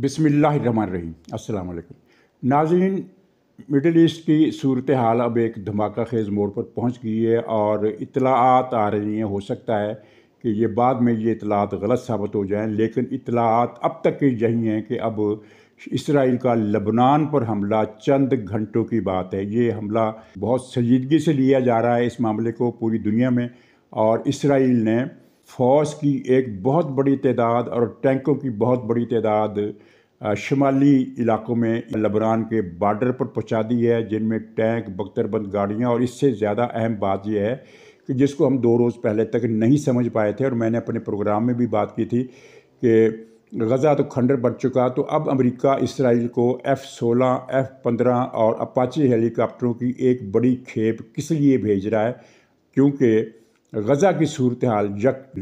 बिसमीम् अल्लाम नाजरीन middle east की सूरत हाल अब एक धमाका खेज़ मोड़ पर पहुंच गई है और इतलात आ रही हैं हो सकता है कि ये बाद में ये इतलात गलत साबित हो जाएं लेकिन इतलात अब तक की यही हैं कि अब इसराइल का लबनान पर हमला चंद घंटों की बात है ये हमला बहुत संजीदगी से लिया जा रहा है इस मामले को पूरी दुनिया में और इसराइल ने फ़ौज की एक बहुत बड़ी तादाद और टैंकों की बहुत बड़ी तादाद शुमाली इलाकों में लबरान के बार्डर पर पहुंचा दी है जिनमें टैंक बख्तरबंद गाड़ियाँ और इससे ज़्यादा अहम बात यह है कि जिसको हम दो रोज़ पहले तक नहीं समझ पाए थे और मैंने अपने प्रोग्राम में भी बात की थी कि गज़ा तो खंडर बन चुका तो अब अमेरिका इसराइल को एफ़ सोलह एफ़ पंद्रह और अपाची हेलीकॉप्टरों की एक बड़ी खेप किस लिए भेज रहा है क्योंकि गज़ा की सूरत हाल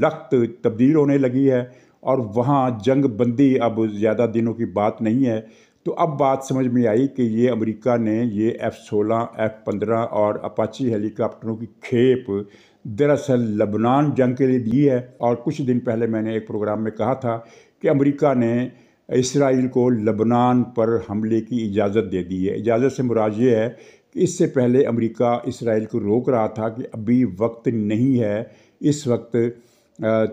लख्त तब्दील होने लगी है और वहाँ जंग बंदी अब ज़्यादा दिनों की बात नहीं है तो अब बात समझ में आई कि ये अमेरिका ने ये एफ़ सोलह एफ़ पंद्रह और अपाची हेलीकॉप्टरों की खेप दरअसल लबनान जंग के लिए दी है और कुछ दिन पहले मैंने एक प्रोग्राम में कहा था कि अमेरिका ने इसराइल को लबनान पर हमले की इजाज़त दे दी है इजाज़त से मुराज ये है इससे पहले अमेरिका इसराइल को रोक रहा था कि अभी वक्त नहीं है इस वक्त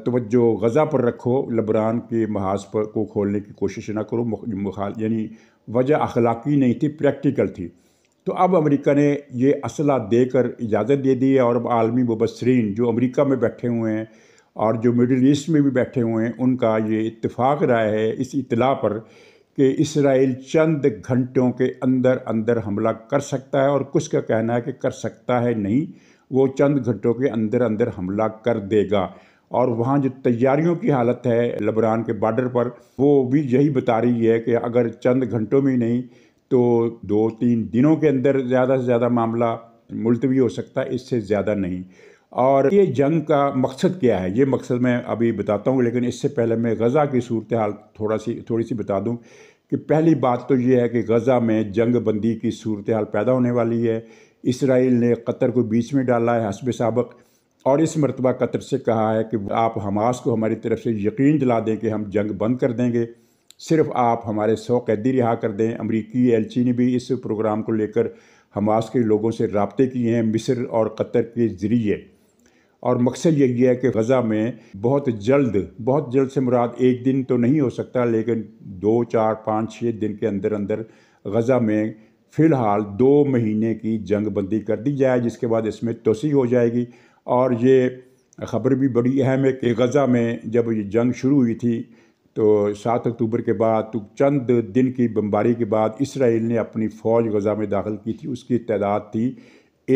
तोज्जो गज़ा पर रखो लबरान के महाज पर को खोलने की कोशिश ना करो मुखाल यानी वजह अखलाकी नहीं थी प्रैक्टिकल थी तो अब अमेरिका ने ये असला देकर इजाज़त दे दी है और अब आलमी मुबसरीन जो अमेरिका में बैठे हुए हैं और जो मिडिल ईस्ट में भी बैठे हुए हैं उनका ये इतफाक़ रहा है इस इतला पर कि इसराइल चंद घंटों के अंदर अंदर हमला कर सकता है और कुछ का कहना है कि कर सकता है नहीं वो चंद घंटों के अंदर अंदर हमला कर देगा और वहाँ जो तैयारियों की हालत है लबरान के बॉर्डर पर वो भी यही बता रही है कि अगर चंद घंटों में नहीं तो दो तीन दिनों के अंदर ज़्यादा से ज़्यादा मामला मुलतवी हो सकता है इससे ज़्यादा नहीं और ये जंग का मकसद क्या है ये मकसद मैं अभी बताता हूँ लेकिन इससे पहले मैं गज़ा की सूरत हाल थोड़ा सी थोड़ी सी बता दूँ कि पहली बात तो ये है कि गज़ा में जंग बंदी की सूरत हाल पैदा होने वाली है इसराइल ने कतर को बीच में डाला है हसब सबक और इस मरतबा कतर से कहा है कि आप हमास को हमारी तरफ से यकीन दिला दें कि हम जंग बंद कर देंगे सिर्फ आप हमारे सौ कैदी रिहा कर दें अमरीकी एलची ने भी इस प्रोग्राम को लेकर हमास के लोगों से रबते किए हैं मिस्र और कतर के ज़रिए और मकसद यही है कि गज़ा में बहुत जल्द बहुत जल्द से मुराद एक दिन तो नहीं हो सकता लेकिन दो चार पाँच छः दिन के अंदर अंदर गज़ा में फ़िलहाल दो महीने की जंग बंदी कर दी जाए जिसके बाद इसमें तोसी हो जाएगी और ये ख़बर भी बड़ी अहम है कि गज़ा में जब ये जंग शुरू हुई थी तो सात अक्टूबर के बाद तो चंद दिन की बमबारी के बाद इसराइल ने अपनी फ़ौज गज़ा में दाखिल की थी उसकी तादाद थी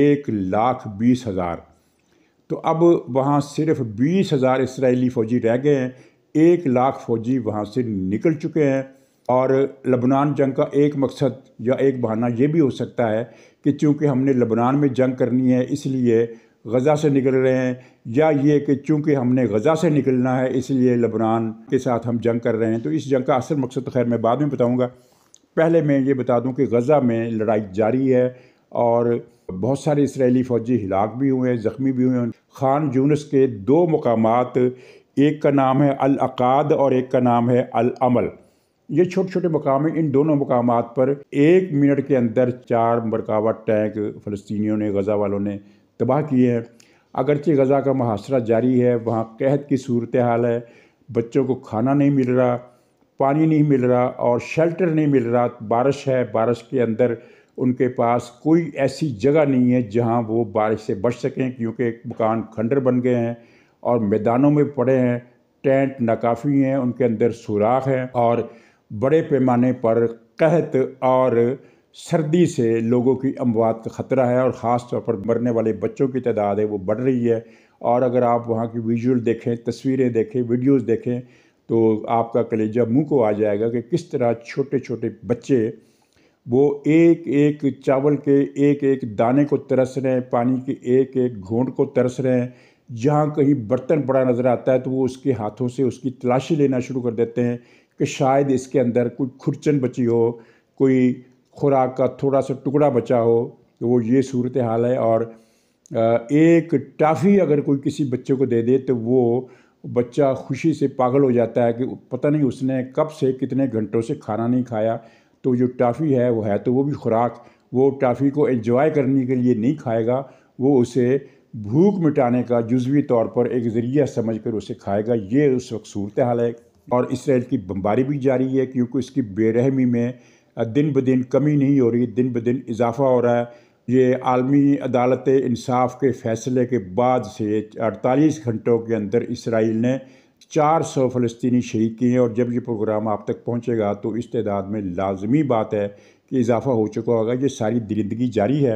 एक लाख बीस हज़ार तो अब वहाँ सिर्फ बीस हज़ार इसराइली फ़ौजी रह गए हैं एक लाख फ़ौजी वहाँ से निकल चुके हैं और लबनान जंग का एक मकसद या एक बहाना ये भी हो सकता है कि चूँकि हमने लबनान में जंग करनी है इसलिए गज़ा से निकल रहे हैं या ये कि चूँकि हमने गज़ा से निकलना है इसलिए लबनान के साथ हम जंग कर रहे हैं तो इस जंग का असल मकसद खैर मैं बाद में बताऊँगा पहले मैं ये बता दूँ कि गज़ा में लड़ाई जारी है और बहुत सारे इसराइली फ़ौजी हिलाक भी हुए हैं ज़ख्मी भी हुए हैं खान यूनस के दो मकाम एक का नाम है अल अकाद और एक का नाम है अल अमल ये छोटे छोटे मकाम हैं इन दोनों मकाम पर एक मिनट के अंदर चार मरकावा टैंक फ़लस्तियों ने गज़ा वालों ने तबाह किए हैं अगरचे गज़ा का मुहासरा जारी है वहाँ कहत की सूरत हाल है बच्चों को खाना नहीं मिल रहा पानी नहीं मिल रहा और शेल्टर नहीं मिल रहा बारिश है बारिश के अंदर उनके पास कोई ऐसी जगह नहीं है जहां वो बारिश से बच सकें क्योंकि मकान खंडर बन गए हैं और मैदानों में पड़े हैं टेंट नाकाफ़ी हैं उनके अंदर सुराख हैं और बड़े पैमाने पर कहत और सर्दी से लोगों की अमवात का ख़तरा है और ख़ास तौर पर मरने वाले बच्चों की तादाद है वो बढ़ रही है और अगर आप वहाँ की विजुअल देखें तस्वीरें देखें वीडियोस देखें तो आपका कलेजा मुंह को आ जाएगा कि किस तरह छोटे छोटे बच्चे वो एक एक चावल के एक एक दाने को तरस रहे हैं पानी के एक एक घोंट को तरस रहे हैं जहाँ कहीं बर्तन पड़ा नज़र आता है तो वो उसके हाथों से उसकी तलाशी लेना शुरू कर देते हैं कि शायद इसके अंदर कोई खुरचन बची हो कोई खुराक का थोड़ा सा टुकड़ा बचा हो तो वो ये सूरत हाल है और एक टाफ़ी अगर कोई किसी बच्चे को दे दे तो वो बच्चा खुशी से पागल हो जाता है कि पता नहीं उसने कब से कितने घंटों से खाना नहीं खाया तो जो टाफ़ी है वो है तो वो भी खुराक वो टाफ़ी को इंजॉय करने के लिए नहीं खाएगा वो उसे भूख मिटाने का जुजवी तौर पर एक ज़रिया समझ कर उसे खाएगा ये उस वक्त सूरत हाल है और इसराइल की बम्बारी भी जारी है क्योंकि इसकी बेरहमी में दिन ब दिन कमी नहीं हो रही दिन ब दिन इजाफा हो रहा है ये आलमी अदालत इंसाफ के फैसले के बाद से 48 घंटों के अंदर इसराइल ने चार सौ फ़लस्तनी शहीद किए हैं और जब ये प्रोग्राम आप तक पहुँचेगा तो इस तदाद में लाजमी बात है कि इजाफा हो चुका होगा ये सारी दरिंदगी जारी है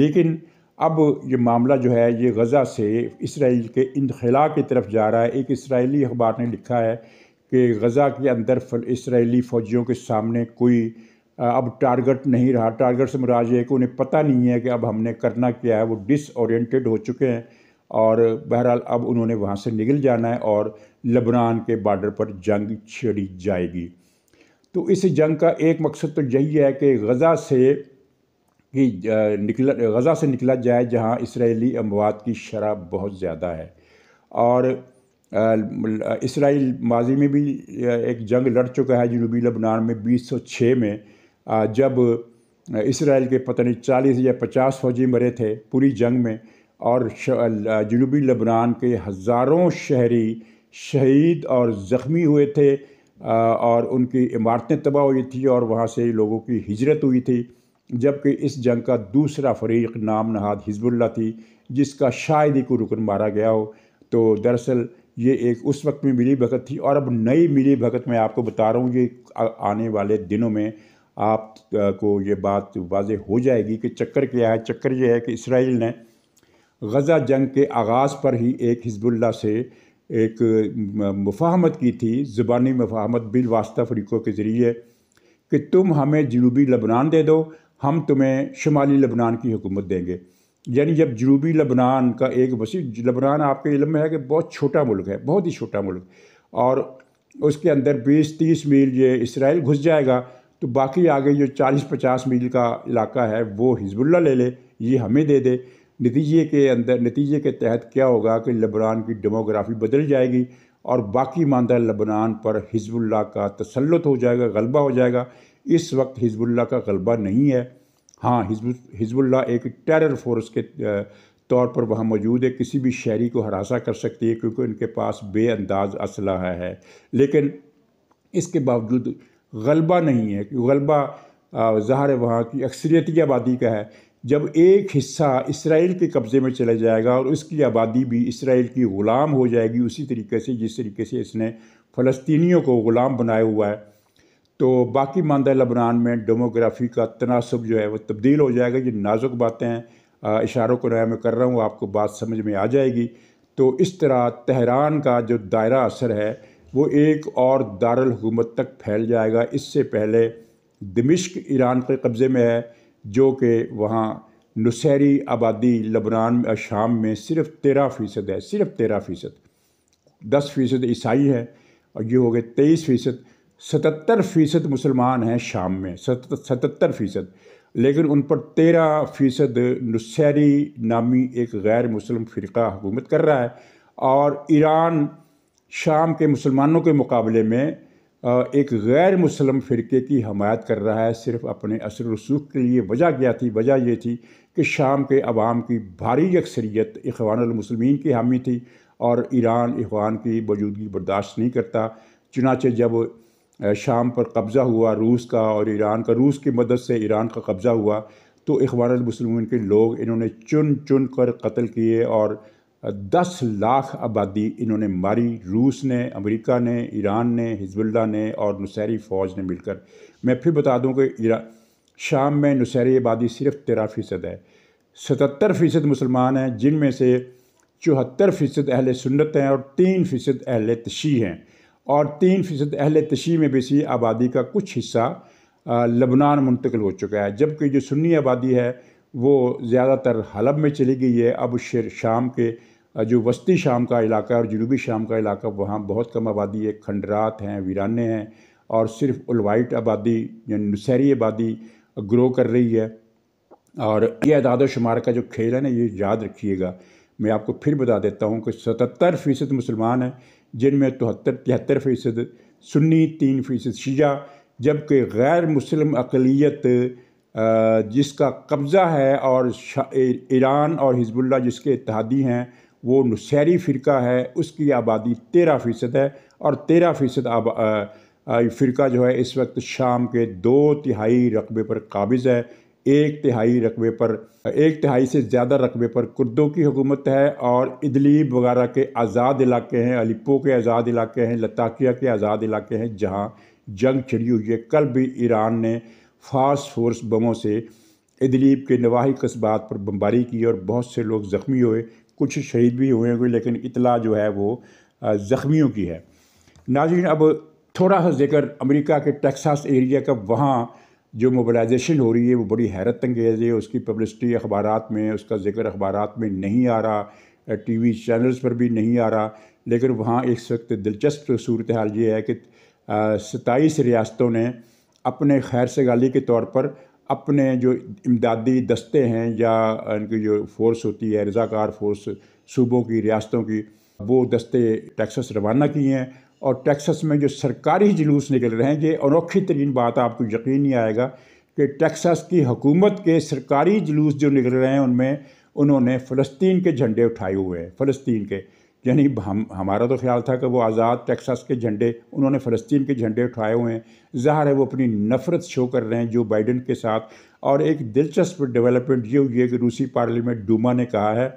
लेकिन अब ये मामला जो है ये गज़ा से इसराइल के इनखला की तरफ जा रहा है एक इसराइली अखबार ने लिखा है कि गज़ा के अंदर इसराइली फ़ौजियों के सामने कोई अब टारगेट नहीं रहा टारगेट से मराज है कि उन्हें पता नहीं है कि अब हमने करना क्या है वो डिसोरेंटेड हो चुके हैं और बहरहाल अब उन्होंने वहाँ से निकल जाना है और लबनान के बॉर्डर पर जंग छेड़ी जाएगी तो इस जंग का एक मकसद तो यही है कि गज़ा से कि निकला गज़ा से निकला जाए जहाँ इसराइली अमवात की शरह बहुत ज़्यादा है और इसराइल माजी में भी एक जंग लड़ चुका है जनूबी लबनान में छः में जब इसराइल के पता नहीं चालीस या पचास फौजी मरे थे पूरी जंग में और जनूबी लबनान के हज़ारों शहरी शहीद और ज़ख्मी हुए थे और उनकी इमारतें तबाह हुई थी और वहाँ से लोगों की हिजरत हुई थी जबकि इस जंग का दूसरा फरीक नाम नहाद हिजबुल्ला थी जिसका शायद ही को रुकन मारा गया हो तो दरअसल ये एक उस वक्त में मिली भगत थी और अब नई मिली भगत मैं आपको बता रहा हूँ ये आने वाले दिनों में आप को ये बात वाज हो जाएगी कि चक्कर क्या है चक्कर ये है कि इसराइल ने गज़ा जंग के आगाज़ पर ही एक हिजबुल्ला से एक मुफाहमत की थी ज़ुबानी मुफाहमत बिल वास्ता फ़रीक़ों के ज़रिए कि तुम हमें जनूबी लबनान दे दो हम तुम्हें शुमाली लबनान की हुकूमत देंगे यानी जब जनूबी लबनान का एक वसी लबनान आपके इलम में है कि बहुत छोटा मुल्क है बहुत ही छोटा मुल्क और उसके अंदर 20-30 मील ये इसराइल घुस जाएगा तो बाकी आगे जो 40-50 मील का इलाका है वो हिजबुल्ला ले ले ये हमें दे दे नतीजे के अंदर नतीजे के तहत क्या होगा कि लबनान की डेमोग्राफी बदल जाएगी और बाकी मानदा लबनान पर हिजबुल्ला का तसलत हो जाएगा गलबा हो जाएगा इस वक्त हिजबुल्ला का गलबा नहीं है हाँ हिजबुल्ला एक टेरर फोर्स के तौर पर वहाँ मौजूद है किसी भी शहरी को हरासा कर सकती है क्योंकि उनके पास बेअंदाज असल है लेकिन इसके बावजूद गलबा नहीं है कि गलबा ज़ाहिर वहाँ की अक्सरियती आबादी का है जब एक हिस्सा इसराइल के कब्ज़े में चला जाएगा और उसकी आबादी भी इसराइल की ग़ुलाम हो जाएगी उसी तरीके से जिस तरीके से इसने फ़लस्तनीों को ग़ुलाम बनाया हुआ है तो बाकी मानदा लबनान में डेमोग्राफी का तनासब जो है वह तब्दील हो जाएगा ये नाजुक बातें हैं इशारों को नया मैं कर रहा हूँ आपको बात समझ में आ जाएगी तो इस तरह तहरान का जो दायरा असर है वो एक और दारकूमत तक फैल जाएगा इससे पहले दमिश्क ईरान के कब्ज़े में है जो कि वहाँ नुसहरी आबादी लबनान शाम में सिर्फ तेरह फ़ीसद है सिर्फ तेरह फ़ीसद दस फ़ीसद ईसाई है और ये हो गए तेईस फ़ीसद सतहत्तर फ़ीसद मुसलमान हैं शाम में सतहत्तर फ़ीसद लेकिन उन पर तेरह फ़ीसद नुशहरी नामी एक गैर मुसलम फ़िरका हुकूमत कर रहा है और ईरान शाम के मुसलमानों के मुकाबले में एक गैर मुसलम फ़िरके की हमायत कर रहा है सिर्फ अपने असर रसूख के लिए वजह क्या थी वजह ये थी कि शाम के अवाम की भारी अक्सरियत इखवानमसलमिन की हामी थी और ईरान अफवान की मौजूदगी बर्दाश्त नहीं करता चुनाचे जब शाम पर कब्ज़ा हुआ रूस का और ईरान का रूस की मदद से ईरान का कब्ज़ा हुआ तो इखवानमसलमिन के लोग इन्होंने चुन चुन कर कत्ल किए और दस लाख आबादी इन्होंने मारी रूस ने अमेरिका ने ईरान ने हिजबुल्ला ने और नुसैरी फ़ौज ने मिलकर मैं फिर बता दूं कि शाम में नुसैरी आबादी सिर्फ तेरह फ़ीसद है सतहत्तर फ़ीसद मुसलमान हैं जिनमें से चौहत्तर फ़ीसद अहल सुन्नत हैं और तीन फ़ीसद अहल तशी हैं और तीन फ़ीसद अहल तशी में भी इसी आबादी का कुछ हिस्सा लबनान मुंतकिल हो चुका है जबकि जो सुन्नी आबादी है वो ज़्यादातर हलब में चली गई है अब शेर शाम के जो वस्ती शाम का इलाका और जनूबी शाम का इलाका वहाँ बहुत कम आबादी है खंडरात हैं वीराने हैं और सिर्फ उलवाइट आबादी यानी नुसहरी आबादी ग्रो कर रही है और ये अदाद शुमार का जो खेल है ना ये याद रखिएगा मैं आपको फिर बता देता हूँ कि सतहत्तर फ़ीसद मुसलमान हैं जिनमें तिहत्तर तिहत्तर फ़ीसद सुन्नी तीन फ़ीसद शीजा जबकि गैर मुस्लिम अकलीत जिसका कब्ज़ा है और ईरान और हिजबुल्ला जिसके इतिहादी हैं वो नुशहरी फ़िरका है उसकी आबादी तेरह फ़ीसद है और तेरह फ़ीसद फ़िरका जो है इस वक्त शाम के दो तिहाई रकबे पर काबिज़ है एक तिहाई रकबे पर एक तिहाई से ज़्यादा रकबे पर कुर्दों की हुकूमत है और इदली वगैरह के आज़ाद इलाके हैं अलिप्पो के आज़ाद इलाके हैं लताकिया के आज़ाद इलाके हैं जहाँ जंग छिड़ी हुई है कल भी ईरान ने फास्ट फोर्स बमों से इदलीब के नवाही कस्बात पर बमबारी की और बहुत से लोग ज़ख्मी हुए कुछ शहीद भी हुए हुए लेकिन इतला जो है वो ज़ख्मियों की है नाजिन अब थोड़ा सा जिक्र अमेरिका के टेक्सास एरिया का वहाँ जो मोबलाइजेशन हो रही है वो बड़ी हैरत अंगेज़ है उसकी पब्लिसिटी अखबार में उसका जिक्र अखबार में नहीं आ रहा टी वी चैनल्स पर भी नहीं आ रहा लेकिन वहाँ इस वक्त दिलचस्प सूरत हाल ये है कि सताईस रियासतों ने अपने खैर से गाली के तौर पर अपने जो इमदादी दस्ते हैं या इनकी जो फोर्स होती है रज़ाकार फोर्स सूबों की रियासतों की वो दस्ते टैक्सस रवाना किए हैं और टैक्सस में जो सरकारी जुलूस निकल रहे हैं ये अनोखी तरीन बात आपको यकीन नहीं आएगा कि टैक्सस की हुकूमत के सरकारी जुलूस जो निकल रहे हैं उनमें उन्होंने फ़लस्तीन के झंडे उठाए हुए हैं फ़लस्तीन के यानी हम हमारा तो ख्याल था कि वो आज़ाद टेक्सास के झंडे उन्होंने फ़लस्तीन के झंडे उठाए हुए हैं ज़ाहिर है वो अपनी नफ़रत शो कर रहे हैं जो बाइडन के साथ और एक दिलचस्प डेवलपमेंट ये हुई है कि रूसी पार्लियामेंट डूमा ने कहा है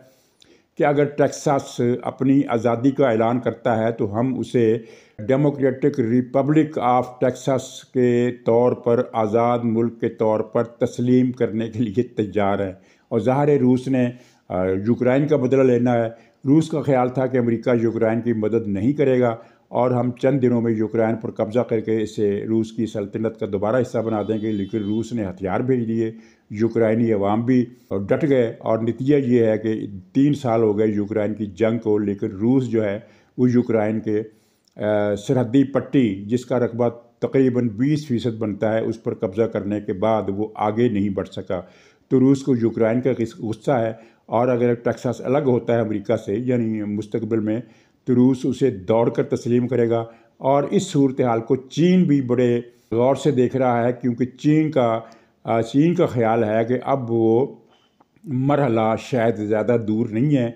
कि अगर टेक्सास अपनी आज़ादी का ऐलान करता है तो हम उसे डेमोक्रेटिक रिपब्लिक ऑफ टेक्सास के तौर पर आज़ाद मुल्क के तौर पर तस्लीम करने के लिए तैयार हैं और ज़ाहिर रूस ने यूक्रेन का बदला लेना है रूस का ख्याल था कि अमेरिका यूक्रेन की मदद नहीं करेगा और हम चंद दिनों में यूक्रेन पर कब्जा करके इसे रूस की सल्तनत का दोबारा हिस्सा बना देंगे लेकिन रूस ने हथियार भेज दिए यूक्रेनी अवाम भी डट गए और नतीजा ये है कि तीन साल हो गए यूक्रेन की जंग को लेकिन रूस जो है वो यूक्रेन के सरहदी पट्टी जिसका रकबा तकरीबन 20 फीसद बनता है उस पर कब्ज़ा करने के बाद वो आगे नहीं बढ़ सका तो रूस को यूक्रेन का गुस्सा है और अगर टक्सास अलग होता है अमेरिका से यानी मुस्तबिल में तो रूस उसे दौड़ कर तस्लीम करेगा और इस सूरत हाल को चीन भी बड़े गौर से देख रहा है क्योंकि चीन का चीन का ख्याल है कि अब वो मरहला शायद ज़्यादा दूर नहीं है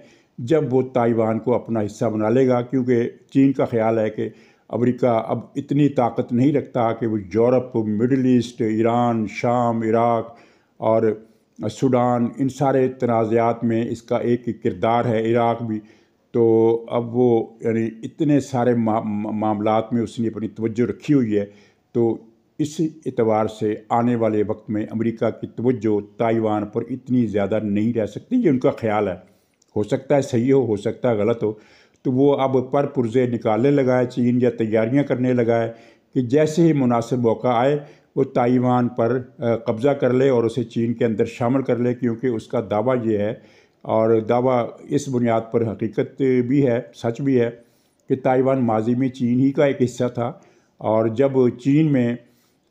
जब वो ताइवान को अपना हिस्सा बना लेगा क्योंकि चीन का ख्याल है कि अमेरिका अब इतनी ताकत नहीं रखता कि वो यूरोप मिडल ईस्ट ईरान शाम इराक़ और सूडान इन सारे तनाज़ात में इसका एक किरदार है इराक़ भी तो अब वो यानी इतने सारे मा, मामला में उसने अपनी तवज्जो रखी हुई है तो इस एतवार से आने वाले वक्त में अमेरिका की तवज्जो ताइवान पर इतनी ज़्यादा नहीं रह सकती ये उनका ख्याल है हो सकता है सही हो हो सकता है गलत हो तो वो अब पर पुर्जे निकालने लगा है चीन या तैयारियां करने लगा है कि जैसे ही मुनासिब मौका आए वो ताइवान पर कब्ज़ा कर ले और उसे चीन के अंदर शामिल कर ले क्योंकि उसका दावा ये है और दावा इस बुनियाद पर हकीकत भी है सच भी है कि ताइवान माजी में चीन ही का एक हिस्सा था और जब चीन में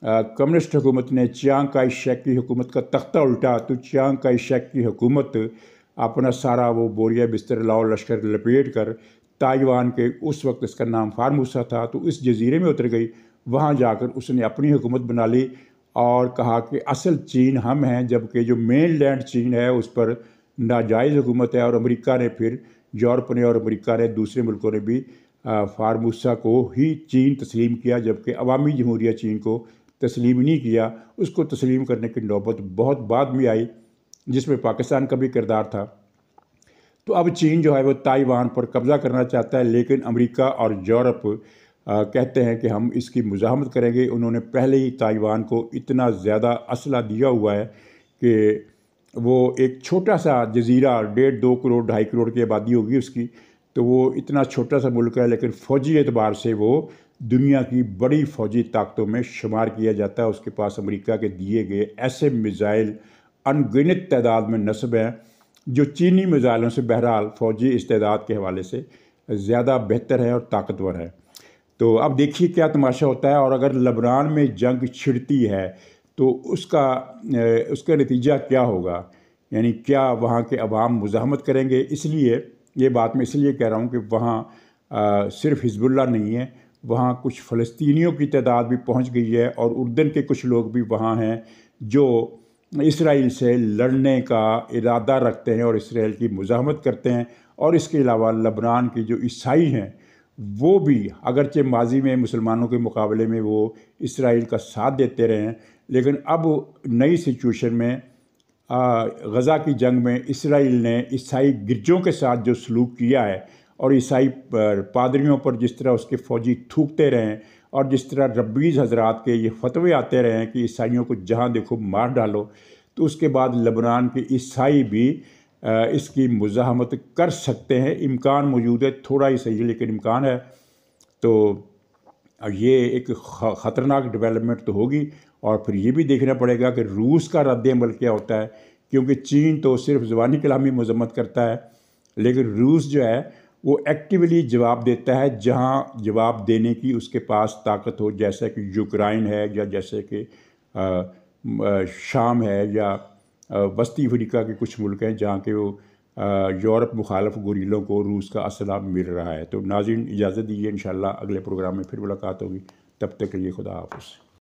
कम्युनिस्ट हुकूमत ने चियांग काई शेक की हुकूमत का तख्ता उल्टा तो चियांग काई शेक की हुकूमत अपना सारा वो बोरिया बिस्तर लाओ लश्कर लपेट कर ताइवान के उस वक्त इसका नाम फार्मूसा था तो इस जजीरे में उतर गई वहाँ जाकर उसने अपनी हुकूमत बना ली और कहा कि असल चीन हम हैं जबकि जो मेन लैंड चीन है उस पर नाजायज़ हुकूमत है और अमेरिका ने फिर यूरोप ने और अमेरिका ने दूसरे मुल्कों ने भी फार्मूसा को ही चीन तस्लीम किया जबकि अवामी जमहूरिया चीन को तस्लीम नहीं किया उसको तस्लीम करने की नौबत बहुत बाद में आई जिसमें पाकिस्तान का भी किरदार था तो अब चीन जो है वो ताइवान पर कब्ज़ा करना चाहता है लेकिन अमेरिका और यूरोप कहते हैं कि हम इसकी मुजामत करेंगे उन्होंने पहले ही ताइवान को इतना ज़्यादा असला दिया हुआ है कि वो एक छोटा सा जजीरा डेढ़ दो करोड़ ढाई करोड़ की आबादी होगी उसकी तो वो इतना छोटा सा मुल्क है लेकिन फ़ौजी एतबार से वो दुनिया की बड़ी फ़ौजी ताकतों में शुमार किया जाता है उसके पास अमेरिका के दिए गए ऐसे मिज़ाइल अनगिनत तादाद में नस्ब हैं जो चीनी मिज़ाइलों से बहरहाल फ़ौजी इस्तेदाद के हवाले से ज़्यादा बेहतर है और ताकतवर है तो अब देखिए क्या तमाशा होता है और अगर लबनान में जंग छिड़ती है तो उसका उसका नतीजा क्या होगा यानी क्या वहाँ के अवाम मुजामत करेंगे इसलिए ये बात मैं इसलिए कह रहा हूँ कि वहाँ सिर्फ हिजबुल्ला नहीं है वहाँ कुछ फ़लस्तीनियों की तादाद भी पहुँच गई है और उर्दन के कुछ लोग भी वहाँ हैं जो इसराइल से लड़ने का इरादा रखते हैं और इसराइल की मुजामत करते हैं और इसके अलावा लबनान की जो ईसाई हैं वो भी अगरचे माजी में मुसलमानों के मुकाबले में वो इसराइल का साथ देते रहे हैं लेकिन अब नई सिचुएशन में गज़ा की जंग में इसराइल ने ईसाई गिरजों के साथ जो सलूक किया है और ईसाई पादरियों पर जिस तरह उसके फ़ौजी थूकते रहे और जिस तरह रबीज़ हजरात के ये फतवे आते रहे हैं कि ईसाइयों को जहाँ देखो मार डालो तो उसके बाद लबनान के ईसाई भी इसकी मुजामत कर सकते हैं इम्कान मौजूद है थोड़ा ही सही है लेकिन इम्कान है तो ये एक ख़तरनाक डेवलपमेंट तो होगी और फिर ये भी देखना पड़ेगा कि रूस का रद्द अमल क्या होता है क्योंकि चीन तो सिर्फ ज़बानी कलामी मजम्मत करता है लेकिन रूस जो है वो एक्टिवली जवाब देता है जहाँ जवाब देने की उसके पास ताकत हो जैसे कि यूक्राइन है या जैसे कि शाम है या वस्ती अफ्रीका के कुछ मुल्क हैं जहाँ के वो यूरोप मुखालफ गुरीलों को रूस का असला मिल रहा है तो नाजिन इजाज़त दीजिए इन अगले प्रोग्राम में फिर मुलाकात होगी तब तक के लिए खुदा हाफ